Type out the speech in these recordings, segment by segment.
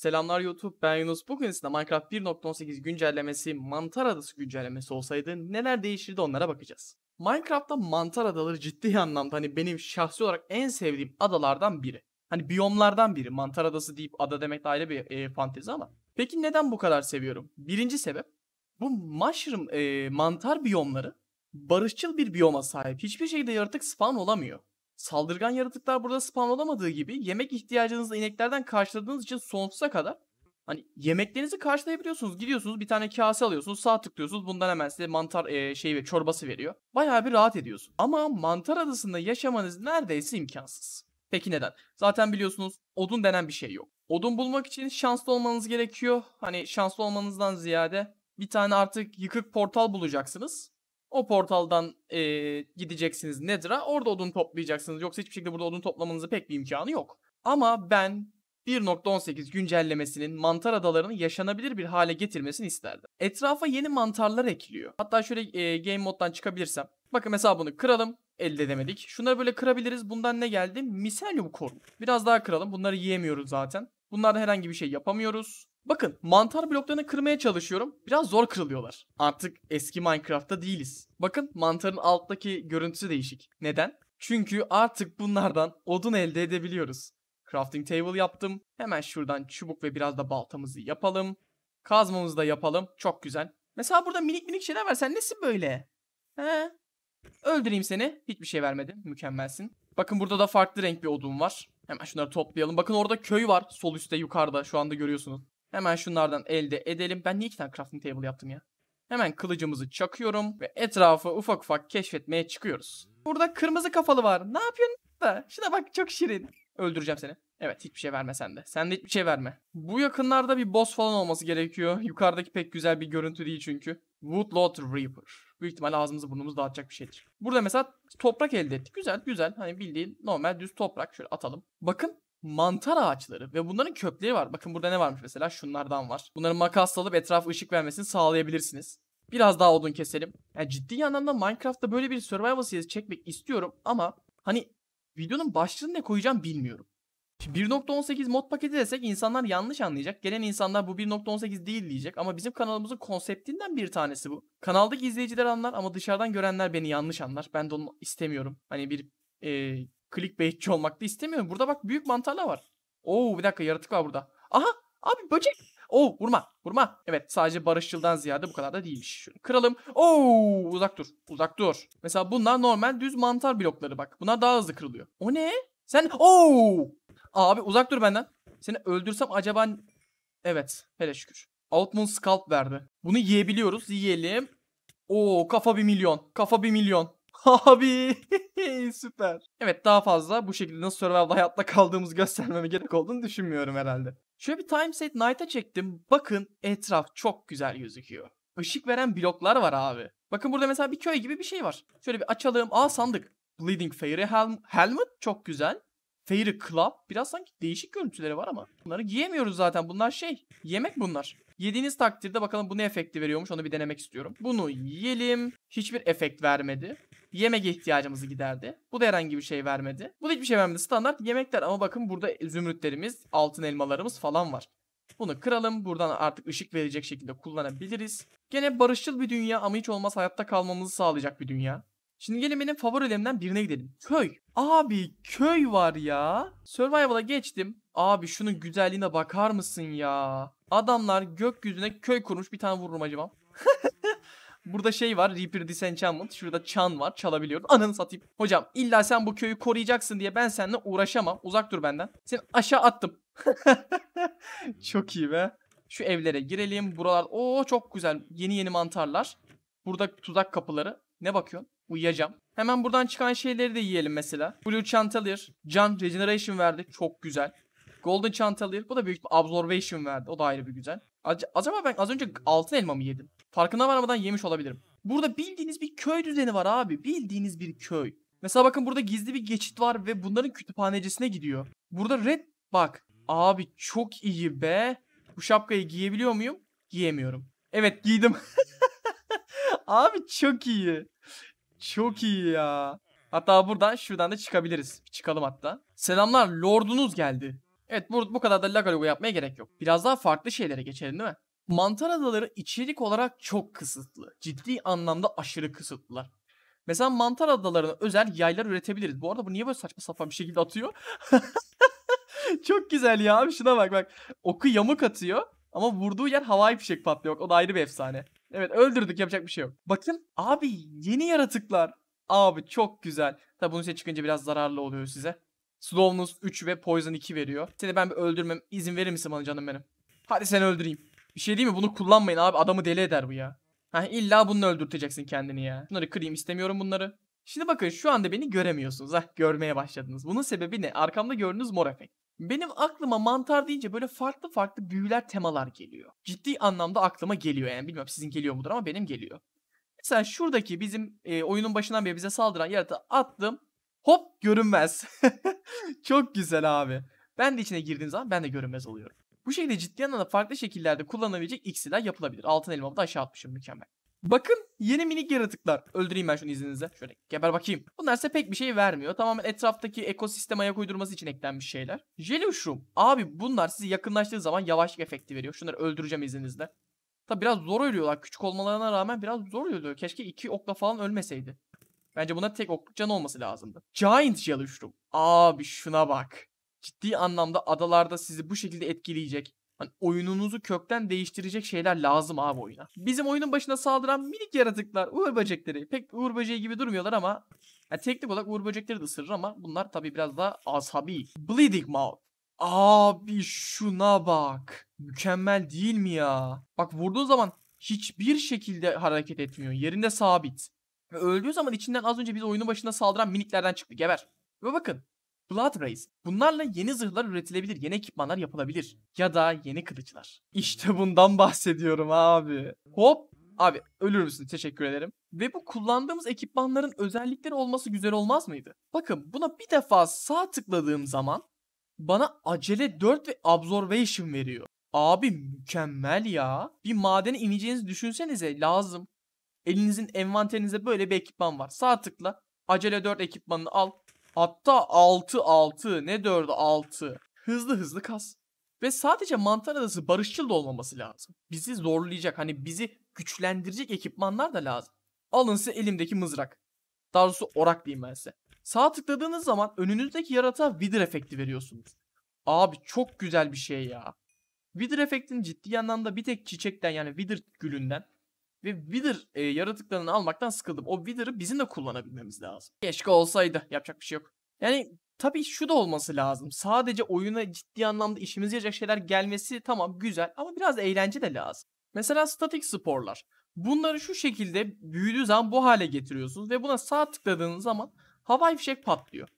Selamlar YouTube, ben Yunus. Bugün size Minecraft 1.18 güncellemesi, mantar adası güncellemesi olsaydı neler değişirdi onlara bakacağız. Minecraft'ta mantar adaları ciddi anlamda hani benim şahsi olarak en sevdiğim adalardan biri. Hani biyomlardan biri. Mantar adası deyip ada demek de ayrı bir e, fantezi ama. Peki neden bu kadar seviyorum? Birinci sebep, bu mushroom e, mantar biyomları barışçıl bir biyoma sahip. Hiçbir şekilde yaratık spawn olamıyor. Saldırgan yaratıklar burada spamlanamadığı gibi yemek ihtiyacınızı ineklerden karşıladığınız için sonsuza kadar hani yemeklerinizi karşılayabiliyorsunuz. Gidiyorsunuz bir tane kase alıyorsunuz sağ tıklıyorsunuz bundan hemen size mantar e, şey ve çorbası veriyor. Bayağı bir rahat ediyorsunuz. Ama mantar adasında yaşamanız neredeyse imkansız. Peki neden? Zaten biliyorsunuz odun denen bir şey yok. Odun bulmak için şanslı olmanız gerekiyor. Hani şanslı olmanızdan ziyade bir tane artık yıkık portal bulacaksınız. O portaldan e, gideceksiniz Nedra. Orada odun toplayacaksınız. Yoksa hiçbir şekilde burada odun toplamanızı pek bir imkanı yok. Ama ben 1.18 güncellemesinin mantar adalarını yaşanabilir bir hale getirmesini isterdim. Etrafa yeni mantarlar ekiliyor. Hatta şöyle e, game moddan çıkabilirsem. Bakın mesela bunu kıralım. Elde edemedik. Şunları böyle kırabiliriz. Bundan ne geldi? Miselyum korun. Biraz daha kıralım. Bunları yiyemiyoruz zaten. Bunlarda herhangi bir şey yapamıyoruz. Bakın mantar bloklarını kırmaya çalışıyorum. Biraz zor kırılıyorlar. Artık eski Minecraft'ta değiliz. Bakın mantarın alttaki görüntüsü değişik. Neden? Çünkü artık bunlardan odun elde edebiliyoruz. Crafting table yaptım. Hemen şuradan çubuk ve biraz da baltamızı yapalım. Kazmamızı da yapalım. Çok güzel. Mesela burada minik minik şeyler var. Sen nesin böyle? He? Öldüreyim seni. Hiçbir şey vermedin. Mükemmelsin. Bakın burada da farklı renk bir odun var. Hemen şunları toplayalım. Bakın orada köy var. Sol üstte yukarıda şu anda görüyorsunuz. Hemen şunlardan elde edelim. Ben niye iki tane crafting table yaptım ya? Hemen kılıcımızı çakıyorum ve etrafı ufak ufak keşfetmeye çıkıyoruz. Burada kırmızı kafalı var. Ne yapıyorsun da? Şuna bak çok şirin. Öldüreceğim seni. Evet hiçbir şey verme sen de. Sen de hiçbir şey verme. Bu yakınlarda bir boss falan olması gerekiyor. Yukarıdaki pek güzel bir görüntü değil çünkü. Woodlot Reaper. Büyük ihtimalle ağzımızı burnumuzu dağıtacak bir şeydir. Burada mesela toprak elde ettik. Güzel güzel. Hani bildiğin normal düz toprak. Şöyle atalım. Bakın mantar ağaçları ve bunların kökleri var. Bakın burada ne varmış mesela? Şunlardan var. Bunları makasla alıp etraf ışık vermesini sağlayabilirsiniz. Biraz daha odun keselim. Yani ciddi yandan da Minecraft'ta böyle bir survival serisi çekmek istiyorum ama hani videonun başlığını ne koyacağım bilmiyorum. 1.18 mod paketi desek insanlar yanlış anlayacak. Gelen insanlar bu 1.18 değil diyecek ama bizim kanalımızın konseptinden bir tanesi bu. Kanaldaki izleyiciler anlar ama dışarıdan görenler beni yanlış anlar. Ben de onu istemiyorum. Hani bir e, clickbaitçi olmak da istemiyorum. Burada bak büyük mantarlar var. Oo bir dakika yaratık var burada. Aha abi böcek. Oo vurma vurma. Evet sadece barışçıldan ziyade bu kadar da değilmiş. Şunu kıralım. Oo uzak dur uzak dur. Mesela bunlar normal düz mantar blokları bak. Bunlar daha hızlı kırılıyor. O ne? Sen oo abi uzak dur benden. Seni öldürsem acaba Evet hele şükür. Altman Scalp verdi. Bunu yiyebiliyoruz. Yiyelim. Oo kafa bir milyon. Kafa bir milyon. Abi süper. Evet daha fazla bu şekilde nasıl survival hayatta kaldığımızı göstermeme gerek olduğunu düşünmüyorum herhalde. Şöyle bir time set night'a çektim. Bakın etraf çok güzel gözüküyor. Işık veren bloklar var abi. Bakın burada mesela bir köy gibi bir şey var. Şöyle bir açalım. Aa sandık. Bleeding Fairy Helm Helmet çok güzel. Fairy Club biraz sanki değişik görüntüleri var ama. Bunları giyemiyoruz zaten. Bunlar şey. Yemek bunlar. Yediğiniz takdirde bakalım bu ne efekti veriyormuş onu bir denemek istiyorum. Bunu yiyelim. Hiçbir efekt vermedi. Yemeğe ihtiyacımızı giderdi. Bu da herhangi bir şey vermedi. Bu da hiçbir şey vermedi. Standart yemekler ama bakın burada zümrütlerimiz, altın elmalarımız falan var. Bunu kıralım. Buradan artık ışık verecek şekilde kullanabiliriz. Gene barışçıl bir dünya ama hiç olmaz hayatta kalmamızı sağlayacak bir dünya. Şimdi gelin benim favorilerimden birine gidelim. Köy. Abi köy var ya. Survival'a geçtim. Abi şunun güzelliğine bakar mısın ya? Adamlar gökyüzüne köy kurmuş. Bir tane vururum acaba. Burada şey var. Reaper Disenchantment. Şurada çan var. Çalabiliyorum. Ananı satayım. Hocam illa sen bu köyü koruyacaksın diye ben seninle uğraşamam. Uzak dur benden. Seni aşağı attım. çok iyi be. Şu evlere girelim. Buralar o çok güzel. Yeni yeni mantarlar. Burada tuzak kapıları. Ne bakıyorsun? Uyuyacağım. Hemen buradan çıkan şeyleri de yiyelim mesela. Blue Chantelier. Can Regeneration verdi. Çok güzel. Golden Chantelier. Bu da büyük bir Absorption verdi. O da ayrı bir güzel. Ac acaba ben az önce hmm. altın elma mı yedim? Farkına varmadan yemiş olabilirim. Burada bildiğiniz bir köy düzeni var abi. Bildiğiniz bir köy. Mesela bakın burada gizli bir geçit var ve bunların kütüphanecisine gidiyor. Burada red bak. Abi çok iyi be. Bu şapkayı giyebiliyor muyum? Giyemiyorum. Evet giydim. abi çok iyi. Çok iyi ya. Hatta buradan şuradan da çıkabiliriz. Çıkalım hatta. Selamlar lordunuz geldi. Evet bu, bu kadar da lagalugo yapmaya gerek yok. Biraz daha farklı şeylere geçelim değil mi? Mantar adaları içerik olarak çok kısıtlı. Ciddi anlamda aşırı kısıtlılar. Mesela mantar adalarına özel yaylar üretebiliriz. Bu arada bu niye böyle saçma sapan bir şekilde atıyor? çok güzel ya abi şuna bak bak. Oku yamuk atıyor ama vurduğu yer havai fişek patlıyor. O da ayrı bir efsane. Evet öldürdük yapacak bir şey yok. Bakın abi yeni yaratıklar. Abi çok güzel. Tabi bunun size çıkınca biraz zararlı oluyor size. Slowness 3 ve Poison 2 veriyor. Seni ben bir öldürmem. izin verir misin bana canım benim? Hadi seni öldüreyim. Bir şey değil mi? Bunu kullanmayın abi. Adamı deli eder bu ya. Ha illa bununla öldürteceksin kendini ya. Bunları kırayım istemiyorum bunları. Şimdi bakın şu anda beni göremiyorsunuz. Hah görmeye başladınız. Bunun sebebi ne? Arkamda gördüğünüz mor efekt. Benim aklıma mantar deyince böyle farklı farklı büyüler temalar geliyor. Ciddi anlamda aklıma geliyor yani. Bilmiyorum sizin geliyor mudur ama benim geliyor. Mesela şuradaki bizim e, oyunun başından beri bize saldıran yaratığı attım hop görünmez. Çok güzel abi. Ben de içine girdiğim zaman ben de görünmez oluyorum. Bu şekilde ciddi anlamda farklı şekillerde kullanılabilecek iksirler yapılabilir. Altın elmamı da aşağı atmışım mükemmel. Bakın yeni minik yaratıklar. Öldüreyim ben şunu izninizle. Şöyle geber bakayım. Bunlar ise pek bir şey vermiyor. Tamamen etraftaki ekosisteme ayak uydurması için eklenmiş şeyler. Jelly mushroom. Abi bunlar sizi yakınlaştığı zaman yavaşlık efekti veriyor. Şunları öldüreceğim izninizle. Tabi biraz zor ölüyorlar. Küçük olmalarına rağmen biraz zor ölüyor. Keşke iki okla falan ölmeseydi. Bence buna tek Oklukcan olması lazımdı. Giant Jellyshroom. Abi şuna bak. Ciddi anlamda adalarda sizi bu şekilde etkileyecek. Hani oyununuzu kökten değiştirecek şeyler lazım abi oyuna. Bizim oyunun başına saldıran minik yaratıklar, uğur böcekleri. Pek uğur böceği gibi durmuyorlar ama yani teknik olarak uğur böcekleri de ısırır ama bunlar tabii biraz daha asabi. Bleeding Mouth. Abi şuna bak. Mükemmel değil mi ya? Bak vurduğu zaman hiçbir şekilde hareket etmiyor. Yerinde sabit. Ve öldüğü zaman içinden az önce biz oyunun başında saldıran miniklerden çıktı. Geber. Ve bakın. Blood Rays. Bunlarla yeni zırhlar üretilebilir, yeni ekipmanlar yapılabilir. Ya da yeni kılıçlar. İşte bundan bahsediyorum abi. Hop. Abi ölür müsün? Teşekkür ederim. Ve bu kullandığımız ekipmanların özellikleri olması güzel olmaz mıydı? Bakın buna bir defa sağ tıkladığım zaman bana acele 4 ve absorption veriyor. Abi mükemmel ya. Bir madene ineceğinizi düşünsenize lazım. Elinizin envanterinize böyle bir ekipman var. Sağ tıkla. Acele 4 ekipmanını al. Hatta 6 6 ne 4'ü 6. Hızlı hızlı kas. Ve sadece mantar adası barışçıl da olmaması lazım. Bizi zorlayacak hani bizi güçlendirecek ekipmanlar da lazım. Alın size elimdeki mızrak. Daha doğrusu orak diyeyim ben size. Sağ tıkladığınız zaman önünüzdeki yaratığa wither efekti veriyorsunuz. Abi çok güzel bir şey ya. Wither efektin ciddi anlamda bir tek çiçekten yani wither gülünden ve Wither e, yaratıklarını almaktan sıkıldım. O Wither'ı bizim de kullanabilmemiz lazım. Keşke olsaydı. Yapacak bir şey yok. Yani tabii şu da olması lazım. Sadece oyuna ciddi anlamda işimize yarayacak şeyler gelmesi tamam güzel ama biraz eğlence de lazım. Mesela statik sporlar. Bunları şu şekilde büyüdüğü zaman bu hale getiriyorsunuz ve buna sağ tıkladığınız zaman havai fişek patlıyor.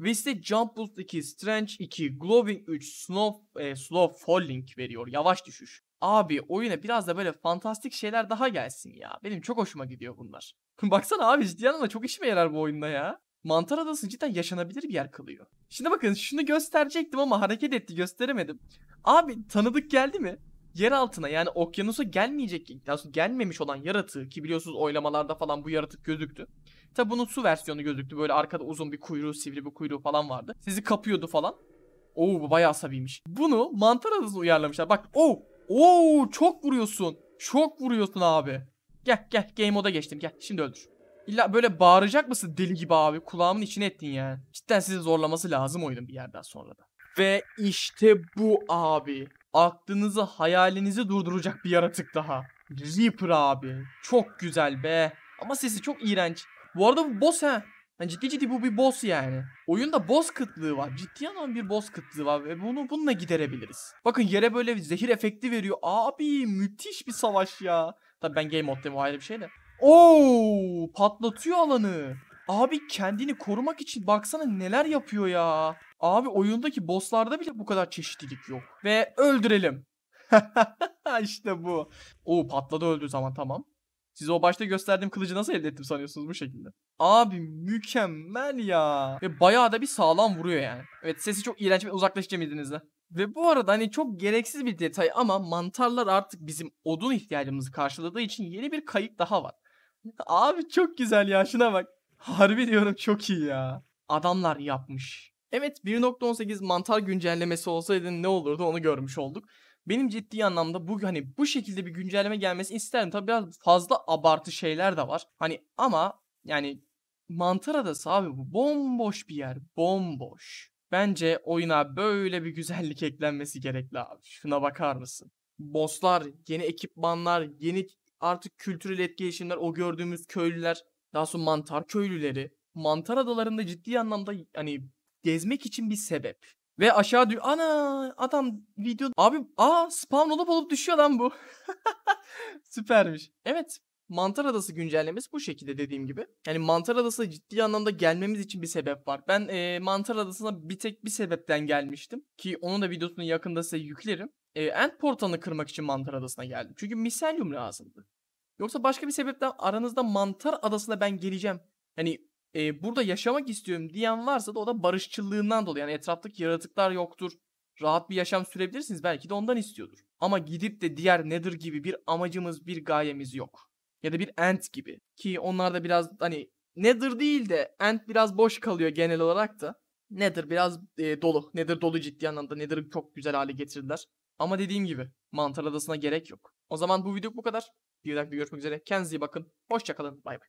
Ve size Jump Boost 2, Strange 2, Glowing 3, Snow, e, Slow Falling veriyor. Yavaş düşüş. Abi oyuna biraz da böyle fantastik şeyler daha gelsin ya. Benim çok hoşuma gidiyor bunlar. Baksana abi ciddi anlamda çok işime yarar bu oyunda ya. Mantar Adası cidden yaşanabilir bir yer kılıyor. Şimdi bakın şunu gösterecektim ama hareket etti gösteremedim. Abi tanıdık geldi mi? Yer altına yani okyanusa gelmeyecek, aslında gelmemiş olan yaratığı ki biliyorsunuz oylamalarda falan bu yaratık gözüktü. Tabi bunun su versiyonu gözüktü böyle arkada uzun bir kuyruğu sivri bir kuyruğu falan vardı. Sizi kapıyordu falan. Oo bu bayağı asabiymiş. Bunu mantar adasına uyarlamışlar. Bak o Oo çok vuruyorsun. Çok vuruyorsun abi. Gel gel game moda geçtim gel şimdi öldür. İlla böyle bağıracak mısın deli gibi abi kulağımın içine ettin yani. Cidden sizi zorlaması lazım oyunun bir yerden sonra da. Ve işte bu abi. Aklınızı hayalinizi durduracak bir yaratık daha. Reaper abi. Çok güzel be. Ama sesi çok iğrenç. Bu arada bu boss he. Yani ciddi ciddi bu bir boss yani. Oyunda boss kıtlığı var. Ciddi anlamda bir boss kıtlığı var ve bunu bununla giderebiliriz. Bakın yere böyle zehir efekti veriyor. Abi müthiş bir savaş ya. Tabii ben game moddayım o ayrı bir şey de. Oo patlatıyor alanı. Abi kendini korumak için baksana neler yapıyor ya. Abi oyundaki bosslarda bile bu kadar çeşitlilik yok. Ve öldürelim. İşte bu. Oo patladı öldüğü zaman tamam. Size o başta gösterdiğim kılıcı nasıl elde ettim sanıyorsunuz bu şekilde? Abi mükemmel ya. Ve bayağı da bir sağlam vuruyor yani. Evet sesi çok iğrenç ve uzaklaşacağım izninizle. Ve bu arada hani çok gereksiz bir detay ama mantarlar artık bizim odun ihtiyacımızı karşıladığı için yeni bir kayık daha var. Abi çok güzel ya şuna bak. Harbi diyorum çok iyi ya. Adamlar yapmış. Evet 1.18 mantar güncellemesi olsaydı ne olurdu onu görmüş olduk. Benim ciddi anlamda bu hani bu şekilde bir güncelleme gelmesini isterim. Tabii biraz fazla abartı şeyler de var. Hani ama yani mantara da abi bu bomboş bir yer. Bomboş. Bence oyuna böyle bir güzellik eklenmesi gerekli abi. Şuna bakar mısın? Bosslar, yeni ekipmanlar, yeni artık kültürel etkileşimler, o gördüğümüz köylüler, daha sonra mantar köylüleri. Mantar adalarında ciddi anlamda hani gezmek için bir sebep. Ve aşağı diyor. Ana adam video. Abi aa spawn olup olup düşüyor lan bu. Süpermiş. Evet Mantar Adası güncellemesi bu şekilde dediğim gibi. Yani Mantar Adası ciddi anlamda gelmemiz için bir sebep var. Ben e, Mantar Adası'na bir tek bir sebepten gelmiştim. Ki onun da videosunu yakında size yüklerim. E, End portalını kırmak için Mantar Adası'na geldim. Çünkü miselyum lazımdı. Yoksa başka bir sebepten aranızda Mantar Adası'na ben geleceğim. hani e, burada yaşamak istiyorum diyen varsa da o da barışçıllığından dolayı. Yani etraftaki yaratıklar yoktur. Rahat bir yaşam sürebilirsiniz. Belki de ondan istiyordur. Ama gidip de diğer nedir gibi bir amacımız, bir gayemiz yok. Ya da bir Ant gibi. Ki onlar da biraz hani nedir değil de Ant biraz boş kalıyor genel olarak da. nedir biraz e, dolu. nedir dolu ciddi anlamda. nedir çok güzel hale getirdiler. Ama dediğim gibi mantar adasına gerek yok. O zaman bu video bu kadar. Bir dakika görüşmek üzere. Kendinize iyi bakın. Hoşçakalın. Bay bay.